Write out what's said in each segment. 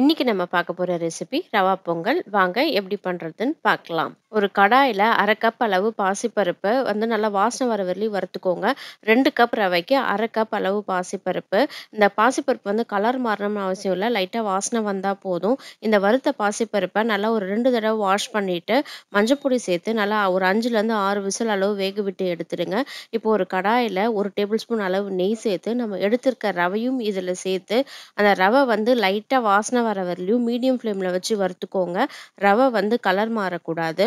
இன்றைக்கி நம்ம பார்க்க போகிற ரெசிபி ரவா பொங்கல் வாங்க எப்படி பண்ணுறதுன்னு பார்க்கலாம் ஒரு கடாயில் அரை கப் அளவு பாசிப்பருப்பு வந்து நல்லா வாசனை வர வரையிலும் வறுத்துக்கோங்க. ரெண்டு கப் ரவைக்கு அரை கப் அளவு பாசிப்பருப்பு. இந்த பாசிப்பருப்பு வந்து கலர் மாறணும்னு அவசியம் இல்லை லைட்டாக வாசனை வந்தால் போதும். இந்த வறுத்த பாசிப்பருப்பை நல்லா ஒரு ரெண்டு தடவை வாஷ் பண்ணிவிட்டு மஞ்சப்பொடி சேர்த்து நல்லா ஒரு அஞ்சுலேருந்து ஆறு விசில் அளவு வேக விட்டு எடுத்துடுங்க. இப்போ ஒரு கடாயில் ஒரு டேபிள் ஸ்பூன் அளவு நெய் சேர்த்து, நம்ம எடுத்திருக்க ரவையும் இதில் சேர்த்து, அந்த ரவை வந்து லைட்டாக வாசனை வர வரையிலும் மீடியம் ஃப்ளேமில் வச்சு வறுத்துக்கோங்க. ரவை வந்து கலர் மாறக்கூடாது.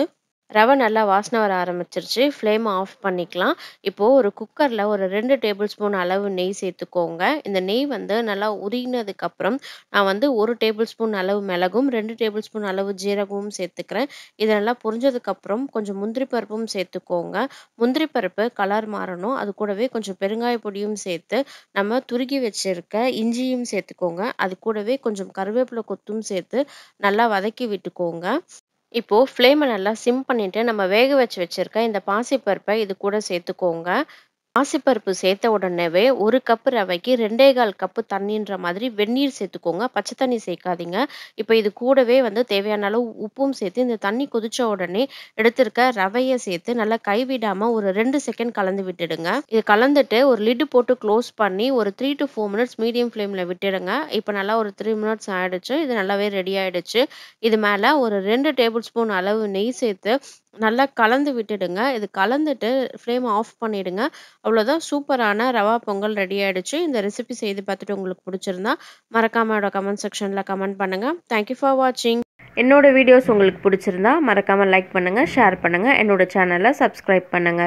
ரவை நல்லா வாசனை வர ஆரம்பிச்சிருச்சு ஃப்ளேமை ஆஃப் பண்ணிக்கலாம் இப்போது ஒரு குக்கரில் ஒரு ரெண்டு டேபிள் ஸ்பூன் அளவு நெய் சேர்த்துக்கோங்க இந்த நெய் வந்து நல்லா உருகினதுக்கப்புறம் நான் வந்து ஒரு டேபிள் ஸ்பூன் அளவு மிளகும் ரெண்டு டேபிள் ஸ்பூன் அளவு ஜீரகமும் சேர்த்துக்கிறேன் இதை நல்லா புரிஞ்சதுக்கப்புறம் கொஞ்சம் முந்திரி பருப்பும் சேர்த்துக்கோங்க முந்திரி பருப்பு கலர் மாறணும் அது கூடவே கொஞ்சம் பெருங்காய பொடியும் சேர்த்து நம்ம துருகி வச்சுருக்க இஞ்சியும் சேர்த்துக்கோங்க அது கூடவே கொஞ்சம் கருவேப்பிலை கொத்தும் சேர்த்து நல்லா வதக்கி விட்டுக்கோங்க இப்போது ஃப்ளேமை நல்லா சிம் பண்ணிவிட்டு நம்ம வேக வச்சு வச்சுருக்க இந்த பாசிப்பருப்பை இது கூட சேர்த்துக்கோங்க பாசிப்பருப்பு சேர்த்த உடனேவே ஒரு கப்பு ரவைக்கு ரெண்டே கால் கப்பு தண்ணின்ற மாதிரி வெந்நீர் சேர்த்துக்கோங்க பச்சை தண்ணி சேர்க்காதீங்க இப்போ இது கூடவே வந்து தேவையான அளவு உப்பும் சேர்த்து இந்த தண்ணி கொதிச்ச உடனே எடுத்திருக்க ரவையை சேர்த்து நல்லா கைவிடாமல் ஒரு ரெண்டு செகண்ட் கலந்து விட்டுடுங்க இது கலந்துட்டு ஒரு லிட்டு போட்டு க்ளோஸ் பண்ணி ஒரு three to four minutes medium ஃப்ளேமில் விட்டுடுங்க இப்போ நல்லா ஒரு த்ரீ மினிட்ஸ் ஆயிடுச்சு இது நல்லாவே ரெடி ஆயிடுச்சு இது மேலே ஒரு ரெண்டு டேபிள் ஸ்பூன் அளவு நெய் சேர்த்து நல்லா கலந்து விட்டுடுங்க. இது கலந்துட்டு ஃப்ளேம் ஆஃப் பண்ணிடுங்க. அவ்வளோதான் சூப்பரான ரவா பொங்கல் ரெடி ஆகிடுச்சு இந்த ரெசிபி செய்து பார்த்துட்டு உங்களுக்கு பிடிச்சிருந்தா மறக்காம என்னோட கமெண்ட் செக்ஷனில் கமெண்ட் பண்ணுங்க. தேங்க் யூ ஃபார் வாட்சிங். என்னோடய வீடியோஸ் உங்களுக்கு பிடிச்சிருந்தா மறக்காமல் லைக் பண்ணுங்கள் ஷேர் பண்ணுங்கள் என்னோட சேனலை சப்ஸ்கிரைப் பண்ணுங்கள்